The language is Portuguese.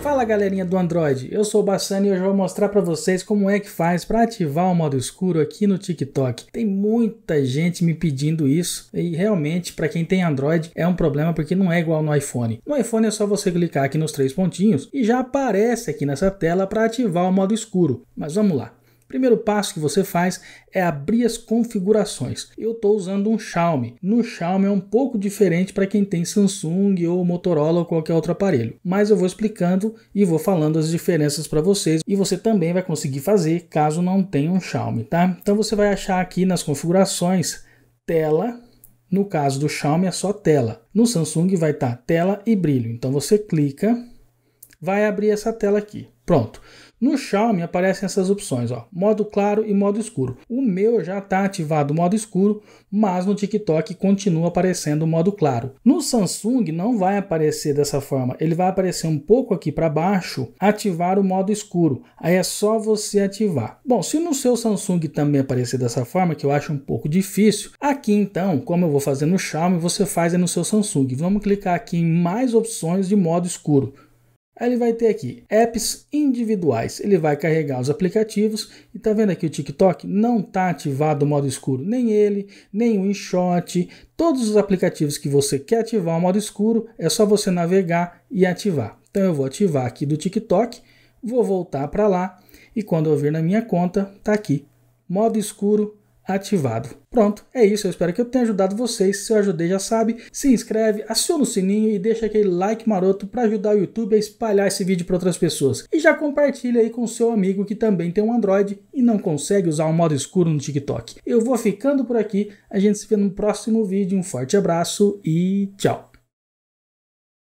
Fala galerinha do Android, eu sou o Bassani e hoje vou mostrar para vocês como é que faz para ativar o modo escuro aqui no TikTok. Tem muita gente me pedindo isso e realmente para quem tem Android é um problema porque não é igual no iPhone. No iPhone é só você clicar aqui nos três pontinhos e já aparece aqui nessa tela para ativar o modo escuro. Mas vamos lá primeiro passo que você faz é abrir as configurações. Eu estou usando um Xiaomi. No Xiaomi é um pouco diferente para quem tem Samsung ou Motorola ou qualquer outro aparelho, mas eu vou explicando e vou falando as diferenças para vocês e você também vai conseguir fazer caso não tenha um Xiaomi, tá? Então você vai achar aqui nas configurações tela, no caso do Xiaomi é só tela. No Samsung vai estar tá tela e brilho. Então você clica, vai abrir essa tela aqui. Pronto. No Xiaomi aparecem essas opções, ó, modo claro e modo escuro. O meu já está ativado o modo escuro, mas no TikTok continua aparecendo o modo claro. No Samsung não vai aparecer dessa forma, ele vai aparecer um pouco aqui para baixo, ativar o modo escuro. Aí é só você ativar. Bom, se no seu Samsung também aparecer dessa forma, que eu acho um pouco difícil, aqui então, como eu vou fazer no Xiaomi, você faz no seu Samsung. Vamos clicar aqui em mais opções de modo escuro. Aí ele vai ter aqui apps individuais. Ele vai carregar os aplicativos e tá vendo aqui o TikTok não tá ativado o modo escuro, nem ele, nem o InShot. Todos os aplicativos que você quer ativar o modo escuro é só você navegar e ativar. Então eu vou ativar aqui do TikTok, vou voltar para lá e quando eu vir na minha conta tá aqui modo escuro ativado. Pronto, é isso. Eu espero que eu tenha ajudado vocês. Se eu ajudei, já sabe. Se inscreve, aciona o sininho e deixa aquele like maroto para ajudar o YouTube a espalhar esse vídeo para outras pessoas. E já compartilha aí com seu amigo que também tem um Android e não consegue usar um modo escuro no TikTok. Eu vou ficando por aqui. A gente se vê no próximo vídeo. Um forte abraço e tchau.